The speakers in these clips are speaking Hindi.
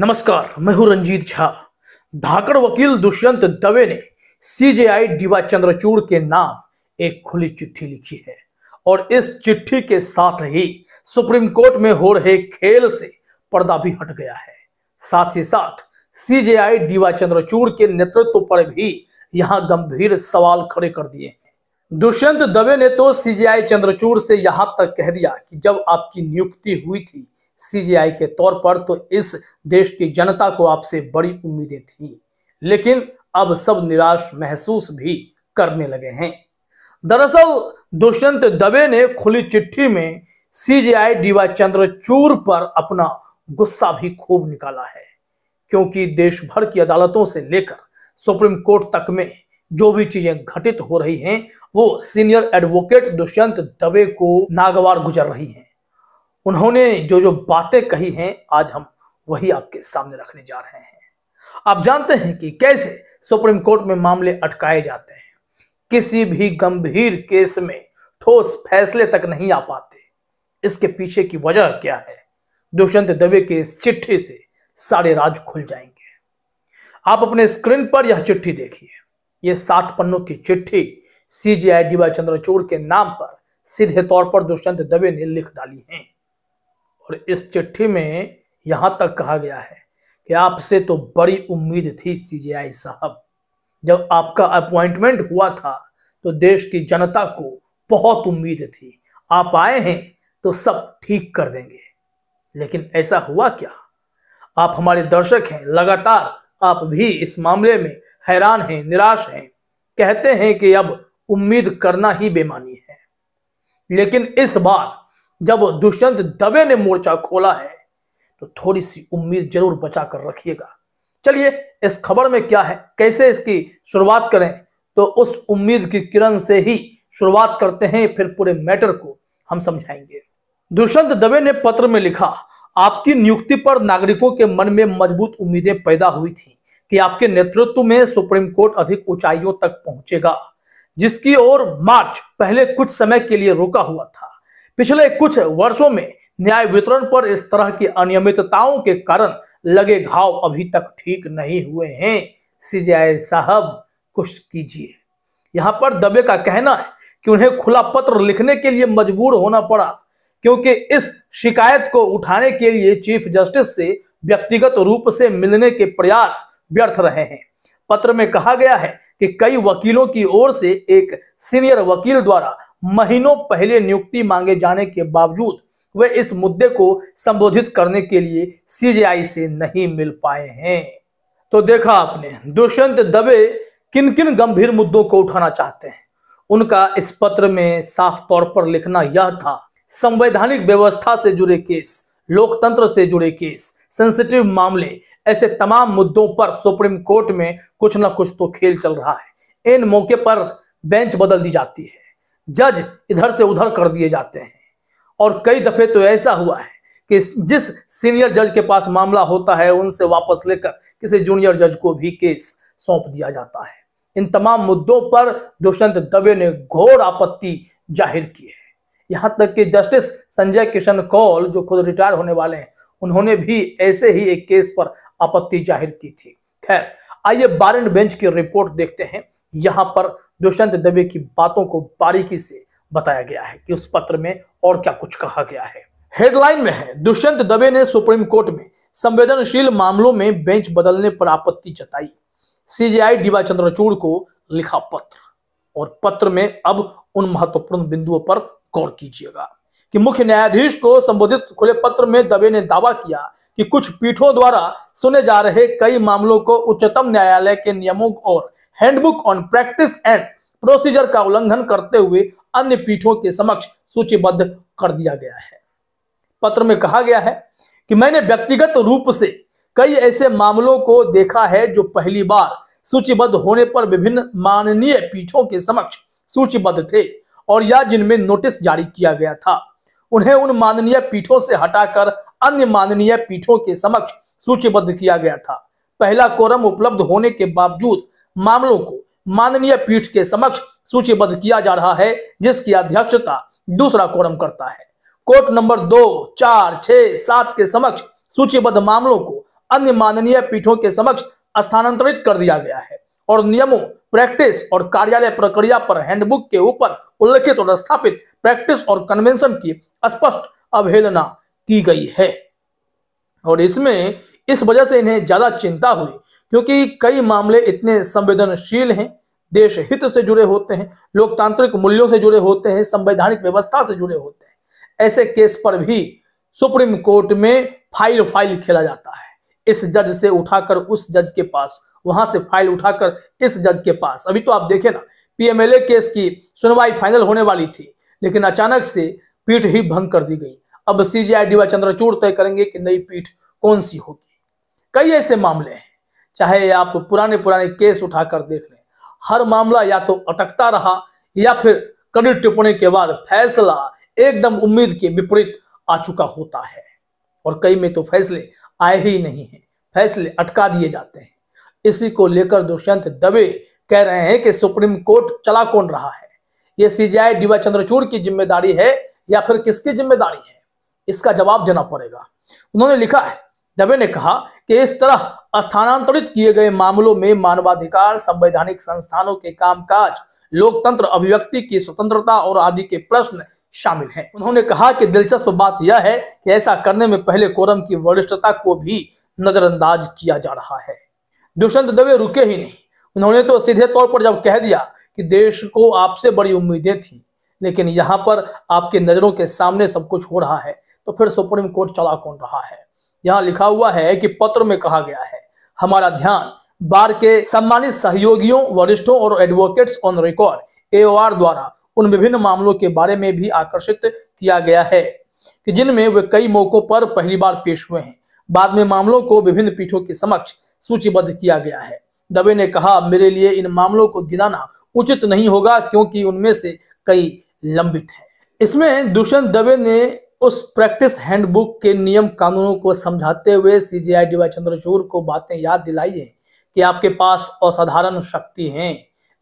नमस्कार मैं हूं रंजीत झा धाकड़ वकील दुष्यंत दवे ने सीजेआई डीवा चंद्रचूड़ के नाम एक खुली चिट्ठी लिखी है और इस चिट्ठी के साथ ही सुप्रीम कोर्ट में हो रहे खेल से पर्दा भी हट गया है साथ ही साथ सीजेआई डीवा चंद्रचूड़ के नेतृत्व पर भी यहां गंभीर सवाल खड़े कर दिए हैं दुष्यंत दवे ने तो सीजेआई चंद्रचूड़ से यहां तक कह दिया कि जब आपकी नियुक्ति हुई थी सीजीआई के तौर पर तो इस देश की जनता को आपसे बड़ी उम्मीदें थी लेकिन अब सब निराश महसूस भी करने लगे हैं दरअसल दुष्यंत दबे ने खुली चिट्ठी में सीजीआई डीवाई चंद्रचूर पर अपना गुस्सा भी खूब निकाला है क्योंकि देश भर की अदालतों से लेकर सुप्रीम कोर्ट तक में जो भी चीजें घटित हो रही हैं वो सीनियर एडवोकेट दुष्यंत दबे को नागवार गुजर रही हैं उन्होंने जो जो बातें कही हैं आज हम वही आपके सामने रखने जा रहे हैं आप जानते हैं कि कैसे सुप्रीम कोर्ट में मामले अटकाए जाते हैं किसी भी गंभीर केस में ठोस फैसले तक नहीं आ पाते इसके पीछे की वजह क्या है दुष्यंत दवे के इस चिट्ठी से सारे राज खुल जाएंगे आप अपने स्क्रीन पर यह चिट्ठी देखिए यह सात पन्नों की चिट्ठी सीजीआई डीवाई चंद्रचूड़ के नाम पर सीधे तौर पर दुष्यंत दवे ने लिख डाली है और इस चिट्ठी में यहाँ तक कहा गया है कि आपसे तो बड़ी उम्मीद थी सी साहब जब आपका अपॉइंटमेंट हुआ था तो देश की जनता को बहुत उम्मीद थी आप आए हैं तो सब ठीक कर देंगे लेकिन ऐसा हुआ क्या आप हमारे दर्शक हैं लगातार आप भी इस मामले में हैरान हैं निराश हैं कहते हैं कि अब उम्मीद करना ही बेमानी है लेकिन इस बार जब दुष्यंत दबे ने मोर्चा खोला है तो थोड़ी सी उम्मीद जरूर बचा कर रखिएगा चलिए इस खबर में क्या है कैसे इसकी शुरुआत करें तो उस उम्मीद की किरण से ही शुरुआत करते हैं फिर पूरे मैटर को हम समझाएंगे दुष्यंत दबे ने पत्र में लिखा आपकी नियुक्ति पर नागरिकों के मन में मजबूत उम्मीदें पैदा हुई थी कि आपके नेतृत्व में सुप्रीम कोर्ट अधिक ऊंचाइयों तक पहुंचेगा जिसकी ओर मार्च पहले कुछ समय के लिए रुका हुआ था पिछले कुछ वर्षों में न्याय वितरण पर इस तरह की अनियमितताओं के कारण लगे घाव अभी तक ठीक नहीं हुए हैं सीजीआई साहब कुछ कीजिए यहाँ पर दबे का कहना है कि उन्हें खुला पत्र लिखने के लिए मजबूर होना पड़ा क्योंकि इस शिकायत को उठाने के लिए चीफ जस्टिस से व्यक्तिगत रूप से मिलने के प्रयास व्यर्थ रहे हैं पत्र में कहा गया है कि कई वकीलों की ओर से एक सीनियर वकील द्वारा महीनों पहले नियुक्ति मांगे जाने के बावजूद वे इस मुद्दे को संबोधित करने के लिए सीजेआई से नहीं मिल पाए हैं तो देखा आपने दुष्यंत दबे किन किन गंभीर मुद्दों को उठाना चाहते हैं उनका इस पत्र में साफ तौर पर लिखना यह था संवैधानिक व्यवस्था से जुड़े केस लोकतंत्र से जुड़े केस सेंसिटिव मामले ऐसे तमाम मुद्दों पर सुप्रीम कोर्ट में कुछ ना कुछ तो खेल चल रहा है इन मौके पर बेंच बदल दी जाती है जज इधर से उधर कर दिए जाते हैं और कई दफे तो ऐसा हुआ है कि जिस सीनियर जज के पास मामला होता है उनसे वापस लेकर किसी जूनियर जज को भी केस सौंप दिया जाता है इन तमाम मुद्दों पर दुष्यंत दबे ने घोर आपत्ति जाहिर की है यहां तक कि जस्टिस संजय किशन कौल जो खुद रिटायर होने वाले हैं उन्होंने भी ऐसे ही एक केस पर आपत्ति जाहिर की थी खैर आइए बार बेंच की रिपोर्ट देखते हैं यहां पर दुष्यंत दवे की बातों को बारीकी से बताया गया है कि उस पत्र में और क्या कुछ कहा गया है हेडलाइन में है दुष्यंत दबे ने सुप्रीम कोर्ट में संवेदनशील मामलों में बेंच बदलने पर आपत्ति जताई सीजीआई डीवा चंद्रचूड़ को लिखा पत्र और पत्र में अब उन महत्वपूर्ण बिंदुओं पर गौर कीजिएगा कि मुख्य न्यायाधीश को संबोधित खुले पत्र में दबे ने दावा किया कि कुछ पीठों द्वारा सुने जा रहे कई मामलों को उच्चतम न्यायालय के नियमों और handbook on practice and procedure का उल्लंघन करते हुए अन्य पीठों के समक्ष सूचीबद्ध कर दिया गया है पत्र में कहा गया है कि मैंने व्यक्तिगत रूप से कई ऐसे मामलों को देखा है जो पहली बार सूचीबद्ध होने पर विभिन्न माननीय पीठों के समक्ष सूचीबद्ध थे और या जिनमें नोटिस जारी किया गया था उन्हें उन माननीय पीठों से हटाकर अन्य माननीय पीठों के समक्ष सूचीबद्ध किया गया था पहला कोरम उपलब्ध होने के बावजूद मामलों को माननीय पीठ के समक्ष सूचीबद्ध किया जा रहा है जिसकी अध्यक्षता दूसरा कोरम करता है कोर्ट नंबर दो चार छ सात के समक्ष सूचीबद्ध मामलों को अन्य माननीय पीठों के समक्ष स्थानांतरित कर दिया गया है और नियमों प्रैक्टिस और कार्यालय प्रक्रिया पर हैंडबुक के ऊपर उल्लेखित और स्थापित प्रैक्टिस और कन्वेंशन की स्पष्ट अवहेलना की गई है और इसमें इस वजह से इन्हें ज्यादा चिंता हुई क्योंकि कई मामले इतने संवेदनशील हैं देश हित से जुड़े होते हैं लोकतांत्रिक मूल्यों से जुड़े होते हैं संवैधानिक व्यवस्था से जुड़े होते हैं ऐसे केस पर भी सुप्रीम कोर्ट में फाइल फाइल खेला जाता है इस जज से उठाकर उस जज के पास वहां से फाइल उठाकर इस जज के पास अभी तो आप देखे ना पीएमएलए केस की सुनवाई फाइनल होने वाली थी लेकिन अचानक से पीठ ही भंग कर दी गई अब सीजीआई डीवा चंद्रचूड़ तय करेंगे कि नई पीठ कौन सी होगी कई ऐसे मामले हैं चाहे आप पुराने पुराने केस उठाकर देख लें हर मामला या तो अटकता रहा या फिर कड़ी टिप्पणी के बाद फैसला एकदम उम्मीद के विपरीत आ चुका होता है और कई में तो फैसले आए ही नहीं हैं फैसले अटका दिए जाते हैं इसी को लेकर दुष्यंत दबे कह रहे हैं कि सुप्रीम कोर्ट चला कौन रहा है ये सीजीआई डीवाई चंद्रचूड़ की जिम्मेदारी है या फिर किसकी जिम्मेदारी है इसका जवाब देना पड़ेगा उन्होंने लिखा है दबे ने कहा कि इस तरह स्थानांतरित किए गए मामलों में मानवाधिकार संवैधानिक संस्थानों के कामकाज लोकतंत्र अभिव्यक्ति की स्वतंत्रता और आदि के प्रश्न शामिल हैं उन्होंने कहा कि दिलचस्प बात यह है कि ऐसा करने में पहले कोरम की वरिष्ठता को भी नजरअंदाज किया जा रहा है दुष्यंत दवे रुके ही नहीं उन्होंने तो सीधे तौर पर जब कह दिया कि देश को आपसे बड़ी उम्मीदें थी लेकिन यहाँ पर आपके नजरों के सामने सब कुछ हो रहा है तो फिर सुप्रीम कोर्ट चला कौन रहा है यहाँ लिखा हुआ है कि पत्र में कहा गया है हमारा ध्यान बार के सम्मानित सहयोगियों वरिष्ठों और एडवोकेट्स ऑन रिकॉर्ड ए द्वारा उन विभिन्न मामलों के बारे में भी आकर्षित किया गया है कि जिनमें वे कई मौकों पर पहली बार पेश हुए हैं बाद में मामलों को विभिन्न पीठों के समक्ष सूचीबद्ध किया गया है दबे ने कहा मेरे लिए इन मामलों को गिनाना उचित नहीं होगा क्योंकि उनमें से कई लंबित हैं इसमें दुष्यंत दबे ने उस प्रैक्टिस हैंडबुक के नियम कानूनों को समझाते हुए C J I D Y Chandrachud को बातें याद दिलाई है कि आपके पास असाधारण शक्ति है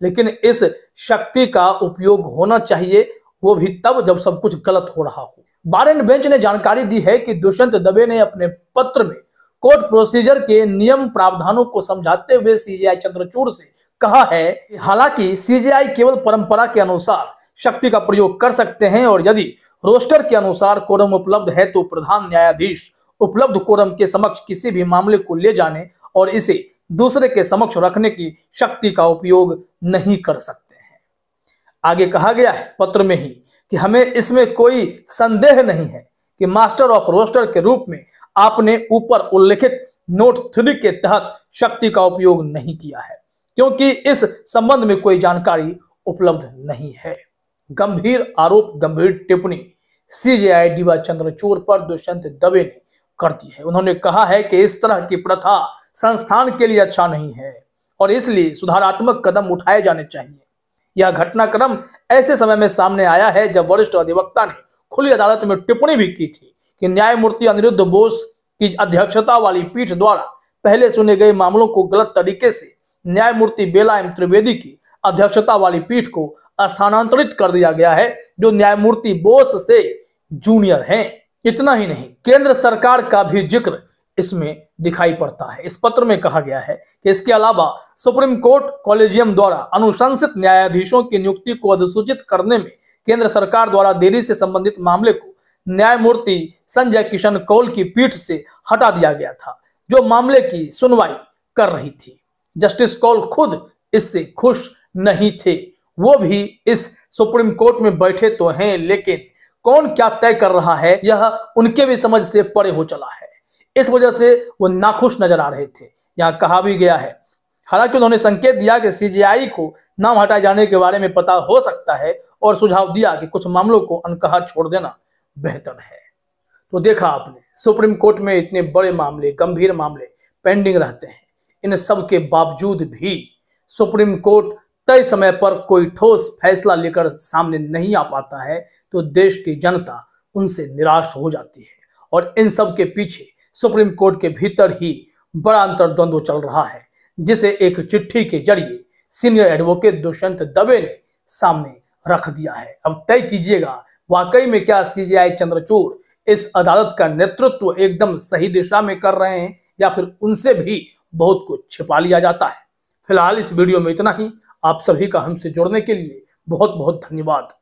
लेकिन इस शक्ति का उपयोग होना चाहिए वो भी तब जब सब कुछ गलत हो रहा हो बारेन बेंच ने जानकारी दी है कि दुष्यंत दबे ने अपने पत्र में कोर्ट प्रोसीजर के नियम प्रावधानों को समझाते हुए सीजीआई चंद्रचूड़ से कहा है हालांकि सीजीआई केवल परंपरा के अनुसार शक्ति का प्रयोग कर सकते हैं और यदि रोस्टर के अनुसार कोरम उपलब्ध है तो प्रधान न्यायाधीश उपलब्ध कोरम के समक्ष किसी भी मामले को ले जाने और इसे दूसरे के समक्ष रखने की शक्ति का उपयोग नहीं कर सकते हैं आगे कहा गया है पत्र में ही कि हमें इसमें कोई संदेह नहीं है कि मास्टर ऑफ रोस्टर के रूप में आपने ऊपर उल्लेखित नोट थ्री के तहत शक्ति का उपयोग नहीं किया है क्योंकि इस संबंध में कोई जानकारी उपलब्ध नहीं है गंभीर आरोप गंभीर टिप्पणी सीजेआई डीवा चंद्रचूर पर दुष्यंत दबे ने कर दी है उन्होंने कहा है कि इस तरह की प्रथा संस्थान के लिए अच्छा नहीं है और इसलिए सुधारात्मक कदम उठाए जाने चाहिए यह घटनाक्रम ऐसे समय में सामने आया है जब वरिष्ठ अधिवक्ता ने खुली अदालत में टिप्पणी भी की थी कि न्यायमूर्ति अनिरुद्ध बोस की अध्यक्षता वाली पीठ द्वारा पहले सुने गए मामलों को गलत तरीके से न्यायमूर्ति बेला एम त्रिवेदी की अध्यक्षता वाली पीठ को स्थानांतरित कर दिया गया है जो न्यायमूर्ति बोस से जूनियर हैं इतना ही नहीं केंद्र सरकार का भी जिक्र इसमें दिखाई पड़ता है इस पत्र में कहा गया है कि इसके अलावा सुप्रीम कोर्ट कॉलेजियम द्वारा अनुशंसित न्यायाधीशों की नियुक्ति को अधिसूचित करने में केंद्र सरकार द्वारा देरी से संबंधित मामले को न्यायमूर्ति संजय किशन कौल की पीठ से हटा दिया गया था जो मामले की सुनवाई कर रही थी जस्टिस कौल खुद इससे खुश नहीं थे वो भी इस सुप्रीम कोर्ट में बैठे तो हैं लेकिन कौन क्या तय कर रहा है यह उनके भी समझ से परे हो चला है इस वजह से वो नाखुश नजर आ रहे थे यहाँ कहा भी गया है हालांकि उन्होंने संकेत दिया कि सीजीआई को नाम हटाए जाने के बारे में पता हो सकता है और सुझाव दिया कि कुछ मामलों को अनकहा छोड़ देना बेहतर है तो देखा आपने सुप्रीम कोर्ट में इतने बड़े मामले गंभीर मामले पेंडिंग रहते हैं इन सब के बावजूद भी सुप्रीम कोर्ट तय समय पर कोई ठोस फैसला लेकर सामने नहीं आ पाता है तो देश की जनता उनसे निराश हो जाती है और इन सब के पीछे सुप्रीम कोर्ट के भीतर ही बड़ा अंतर्द्वंद्व चल रहा है जिसे एक चिट्ठी के जरिए सीनियर एडवोकेट दुष्यंत दबे ने सामने रख दिया है अब तय कीजिएगा वाकई में क्या सीजीआई चंद्रचूड़ इस अदालत का नेतृत्व एकदम सही दिशा में कर रहे हैं या फिर उनसे भी बहुत कुछ छिपा लिया जाता है फिलहाल इस वीडियो में इतना ही आप सभी का हमसे जुड़ने के लिए बहुत बहुत धन्यवाद